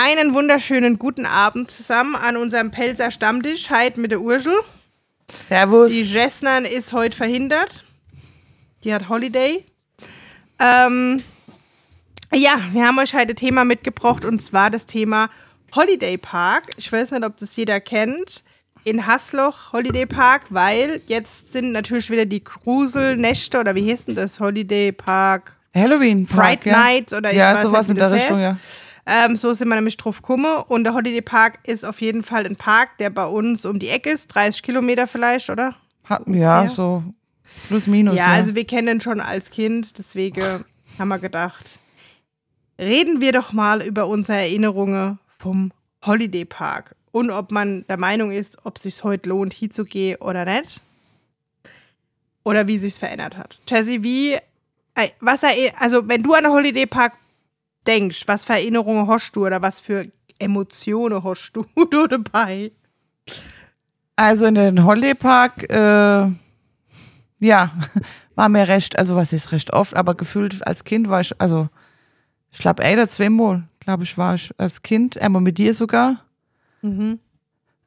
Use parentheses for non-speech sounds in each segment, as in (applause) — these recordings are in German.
Einen wunderschönen guten Abend zusammen an unserem Pelzer Stammtisch. Heid mit der Urschel. Servus. Die Jessnan ist heute verhindert. Die hat Holiday. Ähm, ja, wir haben euch heute ein Thema mitgebracht und zwar das Thema Holiday Park. Ich weiß nicht, ob das jeder kennt. In Hasloch Holiday Park, weil jetzt sind natürlich wieder die Gruselnächte oder wie hieß denn das? Holiday Park. Halloween Park. Fright ja. Nights oder Ja, sowas in der Richtung, heißt. ja. Ähm, so sind wir nämlich drauf gekommen. Und der Holiday Park ist auf jeden Fall ein Park, der bei uns um die Ecke ist. 30 Kilometer vielleicht, oder? Ja, ja. so plus minus. Ja, ja, ne? also wir kennen ihn schon als Kind. Deswegen haben wir gedacht, reden wir doch mal über unsere Erinnerungen vom Holiday Park. Und ob man der Meinung ist, ob es sich heute lohnt, hinzugehen oder nicht. Oder wie sich verändert hat. Jesse, wie äh, was er, also wenn du an den Holiday Park denkst, was für Erinnerungen hast du oder was für Emotionen hast du (laughs) dabei? Also in den Hollepark, äh, ja, (laughs) war mir recht, also was ist recht oft, aber gefühlt als Kind war ich, also ich glaube, ey, oder zweimal, glaube ich, war ich als Kind, einmal mit dir sogar. Mhm.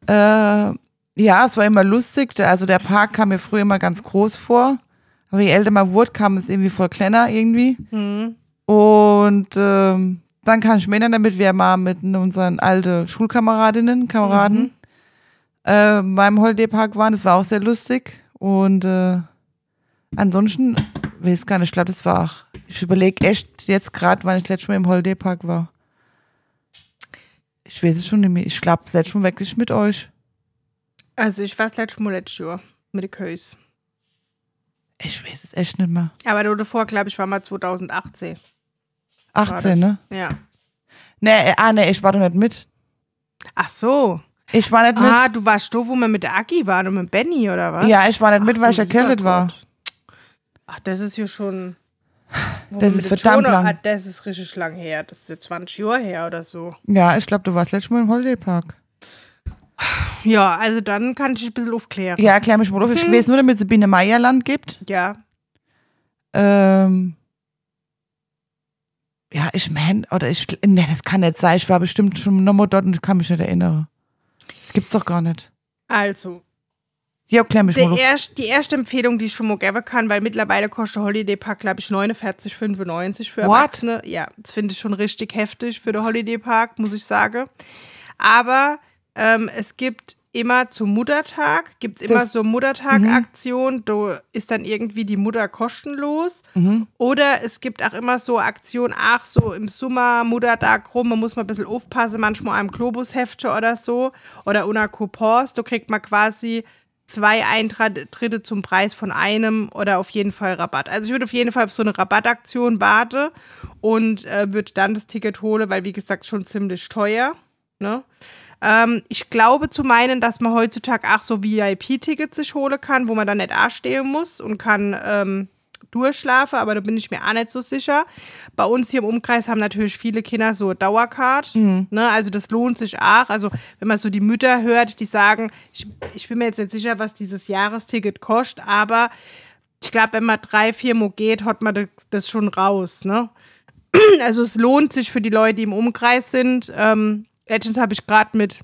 Äh, ja, es war immer lustig. Also der Park kam mir früher immer ganz groß vor. Aber je älter man wurde, kam es irgendwie voll kleiner irgendwie. Mhm. Und ähm, dann kann ich mich erinnern, damit wir mal mit unseren alten Schulkameradinnen, Kameraden mhm. äh, beim Holidaypark waren. Das war auch sehr lustig. Und äh, ansonsten, weiß gar nicht, ich glaube, das war auch. Ich überlege echt jetzt gerade, wann ich letztes Mal im Holiday Park war. Ich weiß es schon nicht mehr. Ich glaube, letztes Mal wirklich mit euch. Also, ich war letztes Mal letztes Jahr mit den Kös. Ich weiß es echt nicht mehr. Aber du davor, glaube ich, war mal 2018. 18, ne? Ja. Ne, ah, ne, ich war doch nicht mit. Ach so. Ich war nicht mit. Ah, du warst doof, wo wir mit der Aki waren und mit Benny oder was? Ja, ich war nicht Ach, mit, weil ich erkältet war. Ach, das ist hier schon. Das ist verdammt Tono lang. Hat, ah, das ist richtig lang her. Das ist 20 Jahre her oder so. Ja, ich glaube, du warst letztes Mal im Holiday Park. Ja, also dann kann ich ein bisschen aufklären. Ja, klär mich mal auf. Ich hm. weiß nur, damit es Biene Meierland gibt. Ja. Ähm. Ja, ich meine, oder ich, ne, das kann nicht sein. Ich war bestimmt schon nochmal dort und ich kann mich nicht erinnern. Das gibt's doch gar nicht. Also. Ja, klär mich mal auf. Erst, die erste Empfehlung, die ich schon mal geben kann, weil mittlerweile kostet Holiday Park, glaube ich, 49,95 für What? Ja, das finde ich schon richtig heftig für den Holiday Park, muss ich sagen. Aber ähm, es gibt immer zum Muttertag, gibt es immer so Muttertag-Aktionen, mhm. da ist dann irgendwie die Mutter kostenlos. Mhm. Oder es gibt auch immer so Aktionen, ach so im Sommer, Muttertag rum, man muss mal ein bisschen aufpassen, manchmal am Globusheftchen oder so. Oder una Coupons, da kriegt man quasi zwei Eintritte zum Preis von einem oder auf jeden Fall Rabatt. Also ich würde auf jeden Fall auf so eine Rabattaktion warten und äh, würde dann das Ticket holen, weil wie gesagt schon ziemlich teuer. Ne? Ähm, ich glaube zu meinen, dass man heutzutage auch so VIP-Tickets sich holen kann, wo man dann nicht anstehen muss und kann ähm, durchschlafen, aber da bin ich mir auch nicht so sicher. Bei uns hier im Umkreis haben natürlich viele Kinder so Dauercard. Mhm. Ne? Also das lohnt sich auch. Also wenn man so die Mütter hört, die sagen, ich, ich bin mir jetzt nicht sicher, was dieses Jahresticket kostet, aber ich glaube, wenn man drei, vier Mo geht, hat man das schon raus. Ne? (clears throat) Also es lohnt sich für die Leute, die im Umkreis sind, ähm, Letztens habe ich gerade mit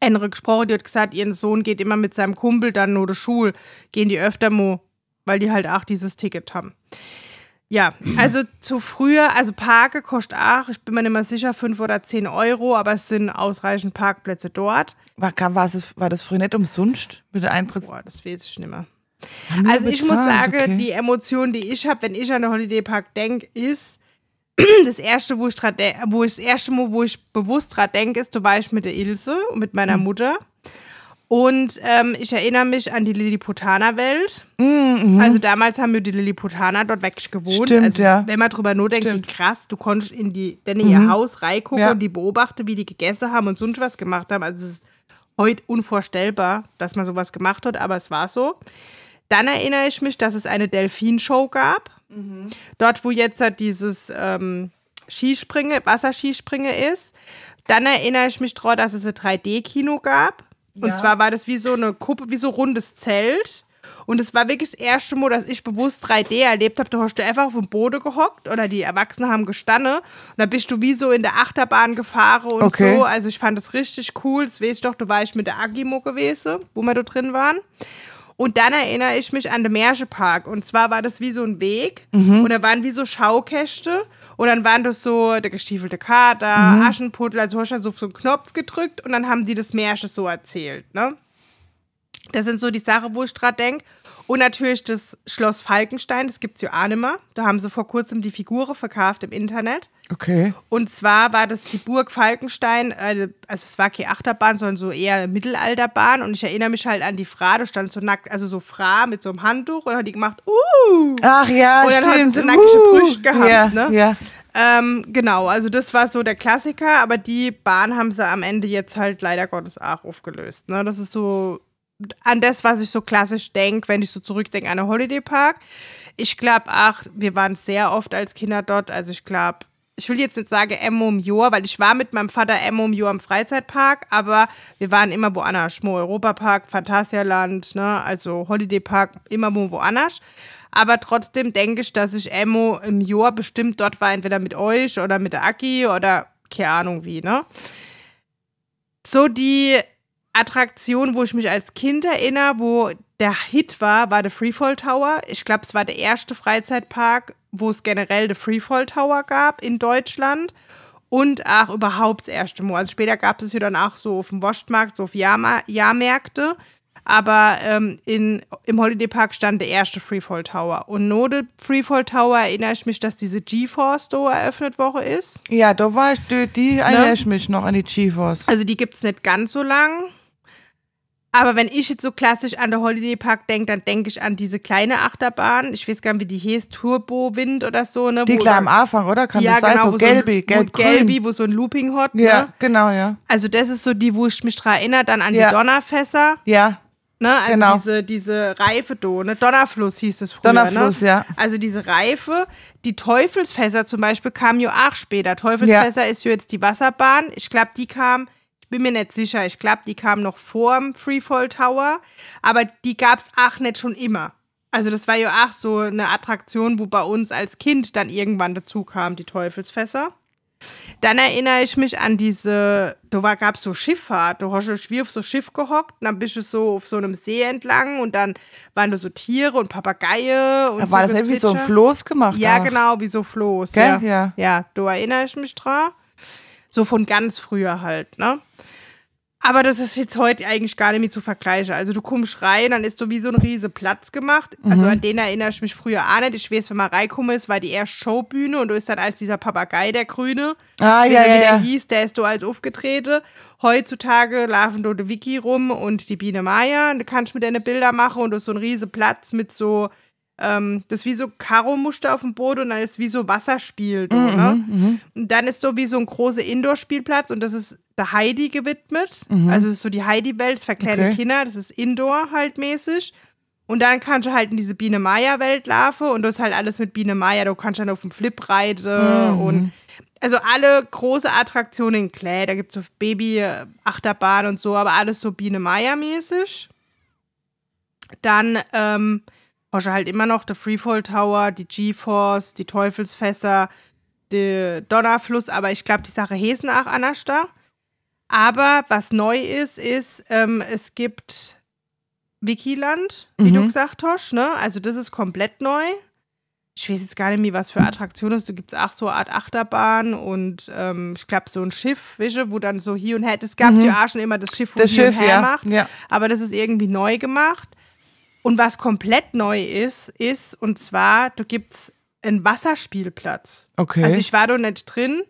Enre gesprochen, die hat gesagt, ihren Sohn geht immer mit seinem Kumpel dann nur die Schule, gehen die öfter mo, weil die halt auch dieses Ticket haben. Ja, also zu früher, also Parke kostet auch, ich bin mir nicht mehr sicher, 5 oder 10 Euro, aber es sind ausreichend Parkplätze dort. War, war, es, war das früher nicht umsonst mit der Einpritz? Boah, das weiß ich nicht mehr. Also bezahlt, ich muss sagen, okay. die Emotion, die ich habe, wenn ich an den Holiday Park denke, ist, (clears throat) das erste, wo ich, wo ich das erste Mal, wo ich bewusst dran denke, ist, du warst mit der Ilse, und mit meiner mhm. Mutter. Und ähm, ich erinnere mich an die Lilliputaner-Welt. Mm, mhm. Also damals haben wir die Lilliputaner dort wirklich gewohnt. Stimmt, also, ja. Wenn man drüber nur denkt, wie krass, du konntest in die, denn in mhm. ihr Haus reingucken ja. und die beobachten, wie die gegessen haben und sonst was gemacht haben. Also es ist heute unvorstellbar, dass man sowas gemacht hat, aber es war so. Dann erinnere ich mich, dass es eine Delfinshow gab. Dort, wo jetzt halt dieses ähm, Skispringe, Wasserskispringe ist. Dann erinnere ich mich daran, dass es ein 3D-Kino gab. Ja. Und zwar war das wie so eine Kuppe, wie so rundes Zelt. Und es war wirklich das erste Mal, dass ich bewusst 3D erlebt habe. Da hast du einfach auf dem Boden gehockt oder die Erwachsenen haben gestanden. Und da bist du wie so in der Achterbahn gefahren und okay. so. Also ich fand das richtig cool. Das weiß ich doch, du warst mit der Agimo gewesen, wo wir da drin waren. Und dann erinnere ich mich an den Märschepark. Und zwar war das wie so ein Weg. Mhm. Und da waren wie so Schaukäste. Und dann waren das so der gestiefelte Kater, mhm. Aschenputtel. Also hast du so auf so einen Knopf gedrückt und dann haben die das Märsche so erzählt. Ne? Das sind so die Sachen, wo ich gerade denke. Und natürlich das Schloss Falkenstein, das gibt es ja auch nicht mehr. Da haben sie vor kurzem die Figure verkauft im Internet. Okay. Und zwar war das die Burg Falkenstein, äh, also es war keine Achterbahn, sondern so eher Mittelalterbahn. Und ich erinnere mich halt an die Fra, da stand so nackt, also so Fra mit so einem Handtuch und hat die gemacht, uh! Ach ja, Und dann stimmt. hat sie so nackige uh! Brüste gehabt, ja, ne? Ja. Ähm, genau, also das war so der Klassiker, aber die Bahn haben sie am Ende jetzt halt leider Gottes auch aufgelöst. Ne? Das ist so an das, was ich so klassisch denke, wenn ich so zurückdenke an einen Holiday Park. Ich glaube, ach, wir waren sehr oft als Kinder dort. Also ich glaube, ich will jetzt nicht sagen Emmo im Joa, weil ich war mit meinem Vater Emmo im Joa im Freizeitpark, aber wir waren immer woanders. Mo Europa Park, Phantasialand, ne? also Holiday Park, immer wo woanders. Aber trotzdem denke ich, dass ich Emmo im Joa bestimmt dort war, entweder mit euch oder mit der Aki oder keine Ahnung wie, ne? So die Attraktion, wo ich mich als Kind erinnere, wo der Hit war, war der Freefall Tower. Ich glaube, es war der erste Freizeitpark, wo es generell den Freefall Tower gab in Deutschland und auch überhaupt das erste Mal. Also später gab es es ja dann auch so auf dem Wurstmarkt, so auf Jahrma Jahrmärkte. Aber ähm, in, im Holiday Park stand der erste Freefall Tower. Und nur der Freefall Tower erinnere ich mich, dass diese GeForce da eröffnet Woche ist. Ja, da war ich, die, die ne? erinnere ich mich noch an die GeForce. Also die gibt es nicht ganz so lang. Aber wenn ich jetzt so klassisch an der Holiday Park denke, dann denke ich an diese kleine Achterbahn. Ich weiß gar nicht, wie die hieß, Turbo Wind oder so. Ne, die klar am Anfang, oder? Kann ja, das sein? Genau, so gelbi, so gelb, gelbi, wo so ein Looping hat. Ja, ne? genau, ja. Also das ist so die, wo ich mich dran erinnere, dann an ja. die Donnerfässer. Ja. Ne? Also genau. diese, diese Reife do, ne? Donnerfluss hieß es früher. Ne? Donnerfluss, ne? ja. Also diese Reife, die Teufelsfässer zum Beispiel kamen ja auch später. Teufelsfässer ja. ist ja jetzt die Wasserbahn. Ich glaube, die kam bin mir nicht sicher. Ich glaube, die kam noch vor dem Freefall Tower, aber die gab es auch nicht schon immer. Also das war ja auch so eine Attraktion, wo bei uns als Kind dann irgendwann dazu kam, die Teufelsfässer. Dann erinnere ich mich an diese, da gab es so Schifffahrt, du hast du wie auf so Schiff gehockt, und dann bist du so auf so einem See entlang und dann waren da so Tiere und Papageien und da so War das irgendwie so ein Floß gemacht? Ja, auch. genau, wie so Floß. Gell? Ja. ja, ja da erinnere ich mich dran. So von ganz früher halt, ne? Aber das ist jetzt heute eigentlich gar nicht mehr zu vergleichen. Also du kommst rein, dann ist so wie so ein riese Platz gemacht. Also mhm. Also an den erinnere ich mich früher auch nicht. Ich weiß, wenn man reinkommen ist, war die erste Showbühne und du ist dann als dieser Papagei, der Grüne, ah, ja, ja, wie ja. der hieß, der ist du als aufgetreten. Heutzutage laufen du de Wiki rum und die Biene Maya. Und du kannst mit deine Bilder machen und du hast so einen riesen Platz mit so ähm, das ist wie so Karo-Muster auf dem Boden und dann ist wie so Wasserspiel. Ne? mhm, ne? mhm. Und dann ist so wie so ein großer Indoor-Spielplatz und das ist der Heidi gewidmet. Mhm. Also ist so die Heidi-Welt, ist für kleine okay. Kinder, das ist Indoor halt mäßig. Und dann kannst du halt in diese Biene Maya Welt laufen und das ist halt alles mit Biene Maya. Du kannst dann auf dem Flip reiten mhm. und also alle große Attraktionen, in klar, da gibt es so Baby-Achterbahn und so, aber alles so Biene Maya mäßig. Dann ähm, Porsche halt immer noch der Freefall Tower, die GeForce, die Teufelsfässer, der Donnerfluss, aber ich glaube, die Sache Hesenach anders da. Aber was neu ist, ist, ähm, es gibt Wikiland, wie mhm. du gesagt hast, ne? Also das ist komplett neu. Ich weiß jetzt gar nicht mehr, was für Attraktionen es Da gibt es auch so eine Art Achterbahn und ähm, ich glaube so ein Schiff, wische, wo dann so hier und her. Das gab es mhm. ja auch schon immer das Schiff, wo das hier Schiff, und her ja. macht. Ja. Aber das ist irgendwie neu gemacht. Und was komplett neu ist, ist, und zwar, du gibt einen Wasserspielplatz. Okay. Also ich war da nicht drin,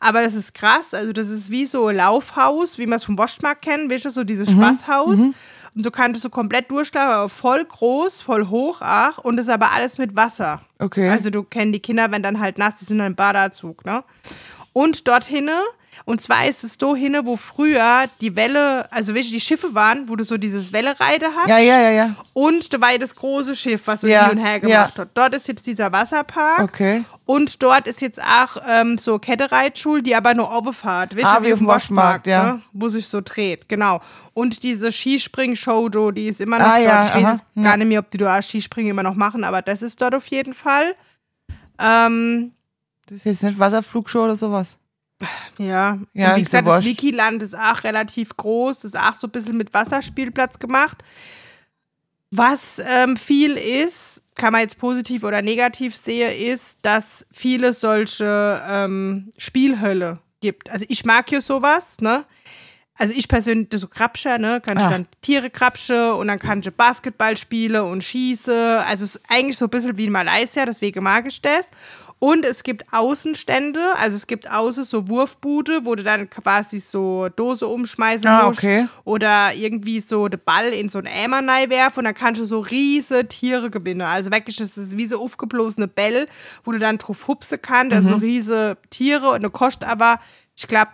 aber das ist krass. Also das ist wie so ein Laufhaus, wie man es vom Waschmarkt kennt, weißt du, so dieses mhm. Spaßhaus. Mhm. Und du kannst so komplett durchlaufen, voll groß, voll hoch ach, und das ist aber alles mit Wasser. Okay. Also du kennst die Kinder, wenn dann halt nass, die sind dann im Badeanzug, ne? Und dorthin und zwar ist es da hin, wo früher die Welle, also weißt die Schiffe waren, wo du so dieses Wellereide hast. Ja, ja, ja, ja. Und da war das große Schiff, was so ja, hin und her gemacht ja. hat. Dort ist jetzt dieser Wasserpark. Okay. Und dort ist jetzt auch ähm, so Kettereitschul, die aber nur Overfahrt, weißt ah, wie, auf dem Waschmarkt, ja. Ne? wo sich so dreht, genau. Und diese Skispring-Show, die ist immer ah, noch ah, dort. Ja, ich aha, weiß ja. gar nicht mehr, ob die da Skispringen immer noch machen, aber das ist dort auf jeden Fall. Ähm, das ist jetzt nicht Wasserflugshow oder sowas. Ja, ja wie gesagt, das Wikiland ist auch relativ groß, das ist auch so ein bisschen mit Wasserspielplatz gemacht. Was ähm, viel ist, kann man jetzt positiv oder negativ sehen, ist, dass viele solche ähm, Spielhölle gibt. Also ich mag hier sowas, ne? also ich persönlich, so Krabscher, ne, kann ich ah. dann Tiere krabsche und dann kann ich Basketball spielen und schieße. Also es ist eigentlich so ein bisschen wie in Malaysia, deswegen mag ich das. Und es gibt Außenstände, also es gibt außen so Wurfbude, wo du dann quasi so Dose umschmeißen ah, musst okay. oder irgendwie so den Ball in so ein Eimer werfen und dann kannst du so riese Tiere gewinnen. Also wirklich, das ist wie so aufgeblosene Bälle, wo du dann drauf hupsen kannst, also mhm. so riese Tiere und eine kostet aber, ich glaube,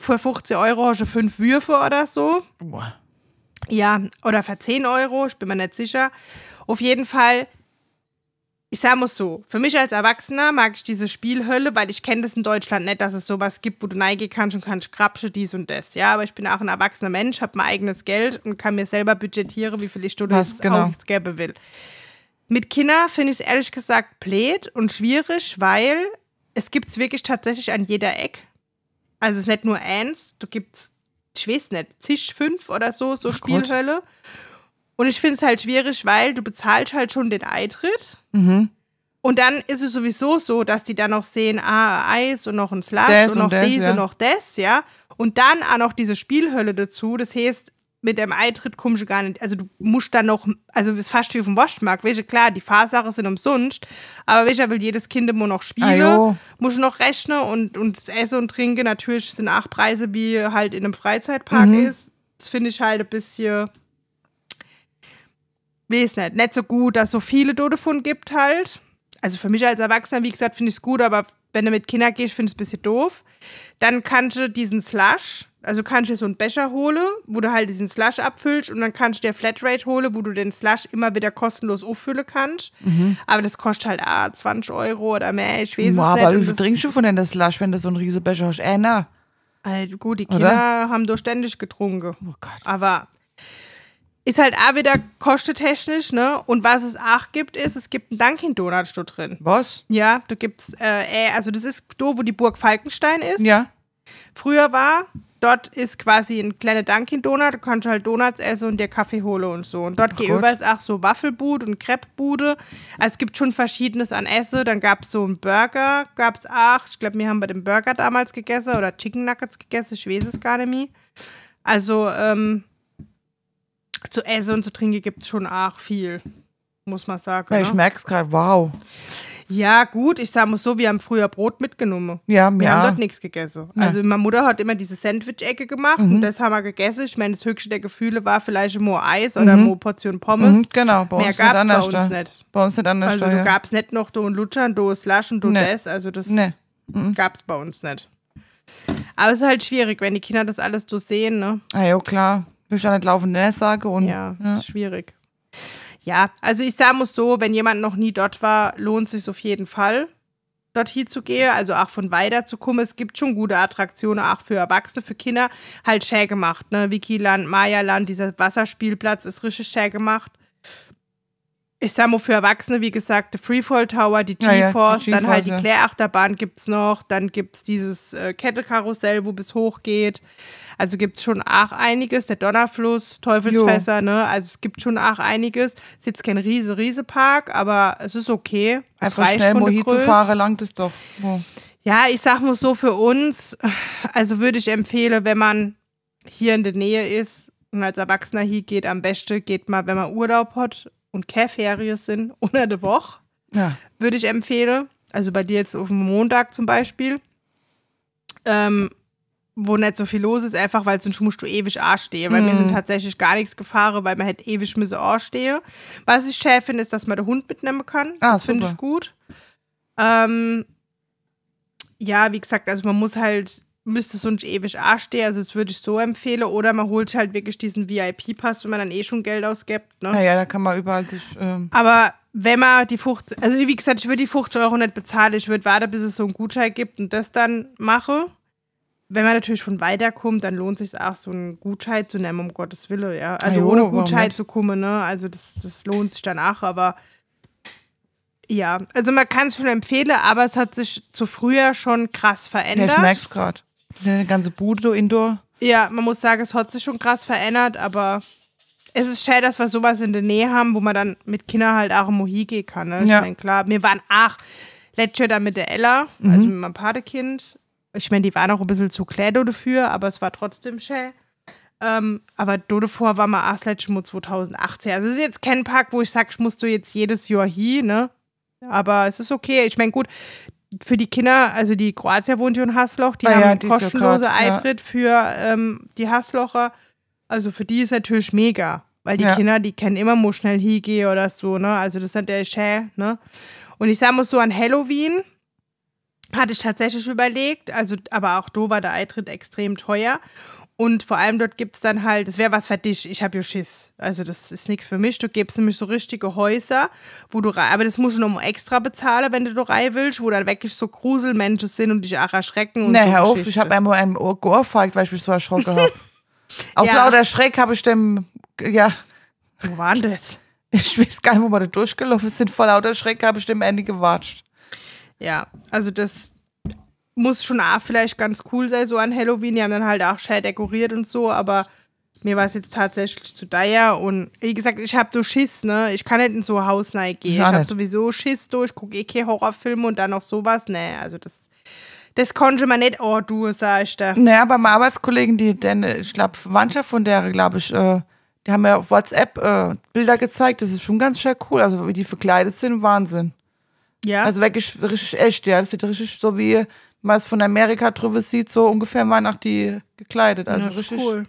für 15 Euro hast du fünf Würfe oder so. Boah. Ja, oder für 10 Euro, ich bin mir nicht sicher. Auf jeden Fall, ich sage mal so, für mich als Erwachsener mag ich diese Spielhölle, weil ich kenne das in Deutschland nicht, dass es sowas gibt, wo du neigehen kannst und kannst krapsche dies und das. Ja, aber ich bin auch ein erwachsener Mensch, habe mein eigenes Geld und kann mir selber budgetieren, wie viele Stunden ich genau. gäbe will. Mit Kindern finde ich es ehrlich gesagt blöd und schwierig, weil es gibt es wirklich tatsächlich an jeder Ecke. Also es ist nicht nur eins, du gibt's, ich weiß nicht, zisch fünf oder so, so Ach Spielhölle. Gott. Und ich finde es halt schwierig, weil du bezahlst halt schon den Eintritt. Mhm. Und dann ist es sowieso so, dass die dann noch sehen, ah, Eis und noch ein Slush und, und noch das, dies ja. und noch das, ja. Und dann auch noch diese Spielhölle dazu. Das heißt, mit dem Eintritt kommst du gar nicht. Also du musst dann noch, also es ist fast wie vom dem Waschmarkt. Weißt du, klar, die Fahrsachen sind umsonst, aber welcher will jedes Kind immer noch spielen, ah, muss noch rechnen und, und das Essen und Trinken natürlich sind acht Preise, wie halt in einem Freizeitpark mhm. ist. Das finde ich halt ein bisschen, weiß nicht, nicht so gut, dass es so viele davon gibt halt. Also für mich als Erwachsener, wie gesagt, finde ich es gut, aber wenn du mit Kindern gehst, findest du es ein bisschen doof. Dann kannst du diesen Slush, also kannst du so einen Becher holen, wo du halt diesen Slush abfüllst und dann kannst du dir Flatrate holen, wo du den Slush immer wieder kostenlos auffüllen kannst. Mhm. Aber das kostet halt ah, 20 Euro oder mehr, ich weiß Boah, es nicht. Aber wie viel trinkst du von denn das Slush, wenn du so einen riesen Becher hast? Äh, na. Also gut, die Kinder oder? haben doch ständig getrunken. Oh Gott. Aber ist halt auch wieder kostetechnisch, ne? Und was es auch gibt, ist, es gibt einen Dunkin' Donuts da drin. Was? Ja, da gibt's, äh, äh, also das ist da, wo die Burg Falkenstein ist. Ja. Früher war, dort ist quasi ein kleiner Dunkin' Donut, du kannst halt Donuts essen und dir Kaffee hole und so. Und dort oh geht ist auch so Waffelbude und Crepebude. Also es gibt schon verschiedenes an Essen. Dann gab's so einen Burger, gab's auch. Ich glaube, wir haben bei dem Burger damals gegessen oder Chicken Nuggets gegessen, ich weiß es gar nicht mehr. Also, ähm, zu essen und zu trinken gibt es schon auch viel, muss man sagen. Ja, ne? ich merke es gerade, wow. Ja, gut, ich sage mal so, wir haben früher Brot mitgenommen. Ja, wir ja. haben dort nichts gegessen. Ja. Also meine Mutter hat immer diese Sandwich-Ecke gemacht mhm. und das haben wir gegessen. Ich meine, das höchste der Gefühle war vielleicht mo Eis oder mo mhm. Portion Pommes. Mhm, genau, bei uns Mehr gab es bei uns da. nicht. Bei uns nicht anders. Also da, ja. gab es nicht noch du und Lutschern, du Slash und du nee. das. Also das nee. Mhm. gab es bei uns nicht. Aber es ist halt schwierig, wenn die Kinder das alles so sehen, ne? Ah, ja, klar. Willst du ja nicht ne, sage und. Ja, ja. Ne? schwierig. Ja, also ich sage muss so, wenn jemand noch nie dort war, lohnt sich auf jeden Fall, dorthin zu gehen. Also auch von weiter zu kommen. Es gibt schon gute Attraktionen, auch für Erwachsene, für Kinder. Halt schä gemacht, ne? Wikiland, Maya-Land, dieser Wasserspielplatz ist richtig schä gemacht ich sag mal für Erwachsene, wie gesagt, der Freefall Tower, die G-Force, ja, ja, dann halt die Klärachterbahn gibt's noch, dann gibt's dieses äh, Kettelkarussell, wo bis hoch geht. Also gibt's schon ach einiges, der Donnerfluss, Teufelsfässer, jo. ne? Also es gibt schon ach einiges. Ist jetzt kein riese riese Park, aber es ist okay. Es Einfach reicht schnell zu fahren, langt es doch. Oh. Ja, ich sag mal so für uns, also würde ich empfehlen, wenn man hier in der Nähe ist und als Erwachsener hier geht, am besten geht man, wenn man Urlaub hat, und keine Ferien sind (laughs) unter der Woche, ja. würde ich empfehlen. Also bei dir jetzt auf dem Montag zum Beispiel, ähm, wo nicht so viel los ist, einfach weil sonst musst du ewig stehe Weil mhm. mir sind tatsächlich gar nichts gefahren, weil man halt ewig müsse stehe Was ich schön finde, ist, dass man den Hund mitnehmen kann. Ah, das finde ich gut. Ähm, ja, wie gesagt, also man muss halt müsste sonst ewig anstehen. Also das würde ich so empfehlen. Oder man holt halt wirklich diesen VIP-Pass, wenn man dann eh schon Geld ausgibt. Ne? Naja, da kann man überall sich. Ähm Aber wenn man die 50, also wie gesagt, ich würde die 50 Euro nicht bezahlen. Ich würde warten, bis es so einen Gutschein gibt und das dann mache. Wenn man natürlich von weiterkommt, dann lohnt sich auch, so einen Gutschein zu nehmen, um Gottes Willen, ja. Also ja, ohne Gutschein zu kommen, ne? Also das, das lohnt sich danach, aber ja, also man kann es schon empfehlen, aber es hat sich zu früher schon krass verändert. Ja, ich es gerade. Eine ganze Bude indoor. Ja, man muss sagen, es hat sich schon krass verändert, aber es ist schön, dass wir sowas in der Nähe haben, wo man dann mit Kindern halt auch im Mohi gehen kann. Ne? Ich meine, klar, wir waren auch letztes Jahr dann mit der Ella, mhm. also mit meinem Patekind. Ich meine, die waren auch ein bisschen zu klein dafür, aber es war trotzdem schön. Ähm, aber davor war mal auch letztes Jahr 2018. Also es ist jetzt kein Park, wo ich sage, ich musst du jetzt jedes Jahr hier, ne? Ja. Aber es ist okay. Ich meine, gut, für die Kinder, also die Kroatier wohnt hier in Hassloch, die ah, haben ja, die kostenlose ja Eintritt ja. für ähm, die Hasslocher. Also für die ist natürlich mega, weil die Kinder, die kennen immer mal schnell Hige oder so, ne? Also das sind der Schä, ne? Und ich sage mal so an Halloween hatte ich tatsächlich überlegt, also aber auch do war der Eintritt extrem teuer. Und vor allem dort gibt es dann halt, das wäre was für dich, ich habe ja Schiss. Also das ist nichts für mich. Du gibst nämlich so richtige Häuser, wo du rein, aber das musst du noch extra bezahlen, wenn du da rein willst, wo dann wirklich so Gruselmenschen sind und dich auch erschrecken. Und Na, so hör auf, ich habe einmal Ohr geohrfeigt, weil ich mich so erschrocken habe. (laughs) Auf ja. lauter Schreck habe ich dem, ja. Wo waren das? Ich weiß gar nicht, wo wir da durchgelaufen sind. Vor lauter Schreck habe ich dem Ende gewatscht. Ja, also das, muss schon auch vielleicht ganz cool sein, so an Halloween. Die haben dann halt auch schön dekoriert und so, aber mir war es jetzt tatsächlich zu teuer. Und wie gesagt, ich habe so Schiss, ne? Ich kann nicht in so ein Haus reingehen. Ich, ich habe sowieso Schiss durch, gucke eh keine Horrorfilme und dann noch sowas. Nee, also das. Das konnte man nicht, oh du, sag ich da. Naja, beim Arbeitskollegen, die, denn ich glaube, Verwandtschaft von der, glaube ich, äh, die haben mir ja auf WhatsApp äh, Bilder gezeigt. Das ist schon ganz schön cool. Also, wie die verkleidet sind, Wahnsinn. Ja. Also wirklich richtig echt, ja. Das sieht richtig so wie was von Amerika drüber sieht, so ungefähr waren auch die gekleidet. Also ja, richtig cool.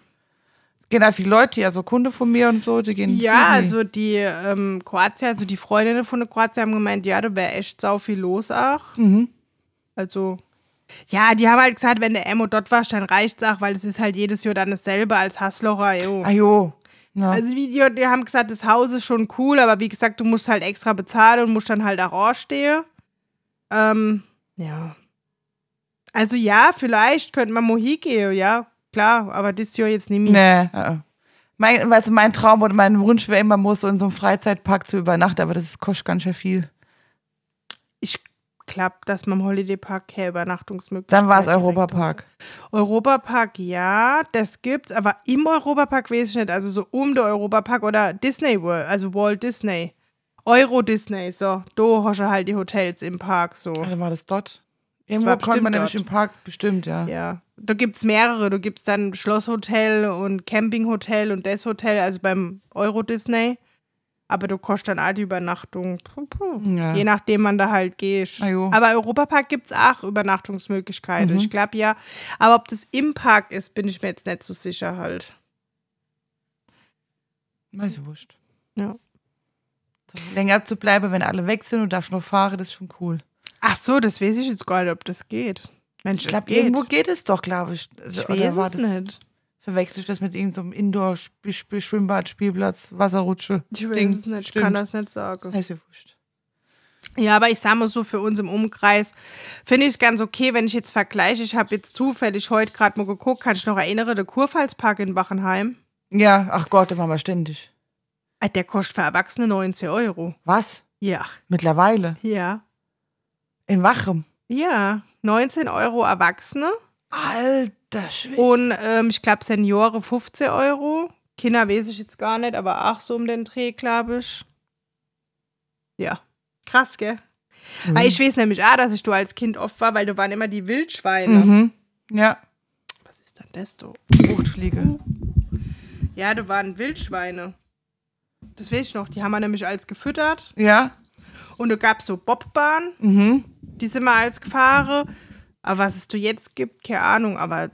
Gehen da viele Leute, also Kunde von mir und so, die gehen. Ja, also die ähm, Kroatien, also die Freundinnen von der Kroatien haben gemeint, ja, da wäre echt sau viel los auch. Mhm. Also ja, die haben halt gesagt, wenn der Emo dort war, dann reicht es auch, weil es ist halt jedes Jahr dann dasselbe als Hasslocher. Jo. Ah, jo. Ja. Also wie die, die, haben gesagt, das Haus ist schon cool, aber wie gesagt, du musst halt extra bezahlen und musst dann halt auch stehen. Ähm, ja. Also ja, vielleicht könnte man Mohiki, ja, klar, aber das Jahr jetzt nicht mehr. Nee, uh -uh. Mein, weißt du, mein Traum oder mein Wunsch wäre immer, muss so in so einem Freizeitpark zu übernachten, aber das kostet ganz schön viel. Ich glaube, dass man im Holidaypark Park keine Übernachtungsmöglichkeiten Dann war es Europapark. Europapark, ja, das gibt's, aber im Europapark weiß ich nicht, also so um den Europapark oder Disney World, also Walt Disney. Euro Disney, so. Da hast halt die Hotels im Park, so. Dann war das dort. Irgendwo kommt man nämlich dort. im Park bestimmt, ja. Ja. Da gibt es mehrere. Da gibt es dann Schlosshotel und Campinghotel und das Hotel, also beim Euro Disney. Aber du kostet dann auch die Übernachtung. Puh, puh. Ja. Je nachdem, wann da halt gehst. Aber Europapark gibt es auch Übernachtungsmöglichkeiten. Mhm. Ich glaube ja. Aber ob das im Park ist, bin ich mir jetzt nicht so sicher halt. Weiß ich wurscht. Ja. So, länger zu bleiben, wenn alle weg sind und darfst noch fahren, das ist schon cool. Ach so, das weiß ich jetzt gar nicht, ob das geht. Mensch, ich glaube, irgendwo geht es doch, glaube ich. Ich Oder weiß es nicht. Verwechsel ich das mit irgendeinem so Indoor-Schwimmbad, Spielplatz, Wasserrutsche? Ich weiß Ding. es nicht, Stimmt. kann das nicht sagen. Das ist ja wurscht. Ja, aber ich sage mal so, für uns im Umkreis finde ich es ganz okay, wenn ich jetzt vergleiche. Ich habe jetzt zufällig heute gerade mal geguckt, kann ich noch erinnere, der Kurpfalzpark in Wachenheim. Ja, ach Gott, da waren wir ständig. Ah, der kostet für Erwachsene 19 Euro. Was? Ja. Mittlerweile? Ja. In Wachem? Ja, 19 Euro Erwachsene. Alter Schwede. Und ähm, ich glaube Seniore 15 Euro. Kinder weiß ich jetzt gar nicht, aber auch so um den Dreh, glaube ich. Ja, krass, gell? Mhm. Weil ich weiß nämlich auch, dass ich du als Kind oft war, weil du waren immer die Wildschweine. Mhm. Ja. Was ist dann das, du? Fruchtfliege. Ja, du waren Wildschweine. Das weiß ich noch. Die haben wir nämlich als gefüttert. Ja. Und du gab so Bobbahn. Mhm die sind wir als gefahren. Aber was es du jetzt gibt, keine Ahnung, aber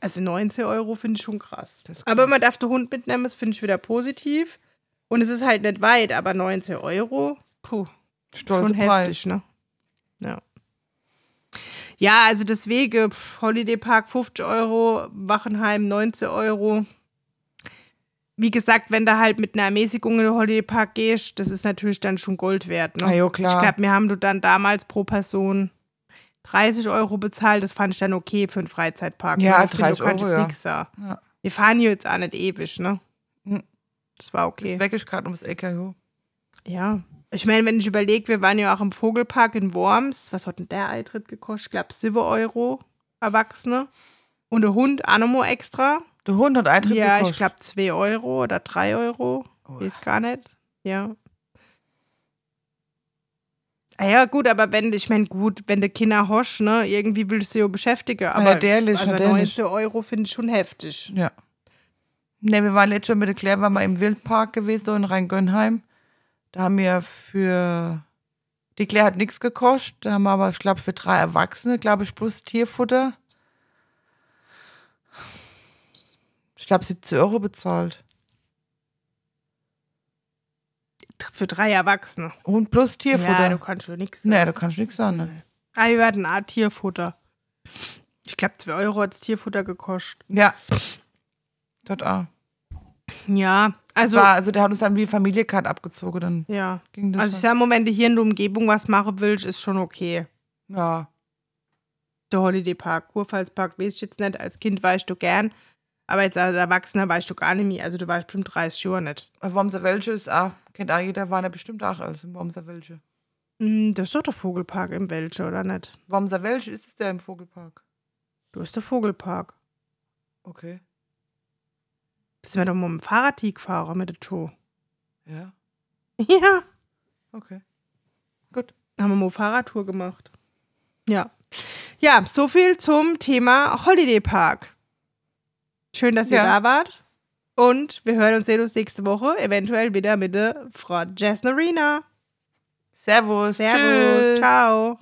also 19 Euro finde ich schon krass. krass. Aber man darf den Hund mitnehmen, das finde ich wieder positiv. Und es ist halt nicht weit, aber 19 Euro, puh, Stolze schon Preis. heftig, ne? Ja. Ja, also deswegen, Holiday Park 50 Euro, Wachenheim 19 Euro wie gesagt, wenn du halt mit einer Ermäßigung in den Holiday Park gehst, das ist natürlich dann schon Gold wert. Ne? Ah, jo, klar. Ich glaube, wir haben du dann damals pro Person 30 Euro bezahlt. Das fand ich dann okay für einen Freizeitpark. Ne? Ja, ich 30 finde, Euro, ja. ja. Wir fahren hier jetzt auch nicht ewig, ne? Hm. Das war okay. Ist wirklich gerade ums Eck, jo. Ja. Ich meine, wenn ich überlege, wir waren ja auch im Vogelpark in Worms. Was hat denn der Eintritt gekostet? Ich glaube, 7 Euro Erwachsene. Und der Hund, Animo extra. Der Hund hat Eintritt Ja, gekostet. ich glaube 2 Euro oder 3 Euro. Oh. Weiß gar nicht. Ja. Ah ja, gut, aber wenn, ich meine, gut, wenn du Kinder hosch, ne, irgendwie willst du sie ja beschäftigen, aber, der also derlich, 19 Euro finde ich schon heftig. Ja. Ne, wir waren letztes Jahr mit der Claire, waren wir im Wildpark gewesen, so in Rheingönheim. Da haben wir für, die Claire hat nichts gekostet, da haben wir aber, ich glaube, für drei Erwachsene, glaube ich, plus Tierfutter, ich glaube, 70 Euro bezahlt. Für drei Erwachsene. Und plus Tierfutter. Ja, du kannst schon nichts sagen. Nee, du kannst nichts sagen. Ne? Ah, wir hatten A Tierfutter. Ich glaube, 2 Euro als Tierfutter gekostet. Ja. Dort A. Ja, also. War, also, der hat uns dann wie Familiencard abgezogen. Dann ja. Ging das also, ich sag mal, hier in der Umgebung was machen willst, ist schon okay. Ja. Der Holiday Park, Kurpfalzpark, weiß ich jetzt nicht. Als Kind war ich doch gern. Aber jetzt als Erwachsener weißt du gar nicht mehr. Also du weißt bestimmt 30 Jahre nicht. Warum so welche ist auch, kennt auch jeder, war ja bestimmt auch als warum so welche. Hm, das ist doch der Vogelpark im Welche, oder nicht? Warum so welche ist es der im Vogelpark? Du bist der Vogelpark. Okay. Bist du doch mit dem Fahrrad gefahren mit der Tour? Ja. (laughs) Ja. Okay. Gut. Haben wir mal Fahrradtour gemacht. Ja. Ja, so viel zum Thema Holiday Park. Schön, dass ihr ja. da wart. Und wir hören und sehen uns nächste Woche, eventuell wieder mit der Frau Jess Servus. Servus. Tschüss. Ciao.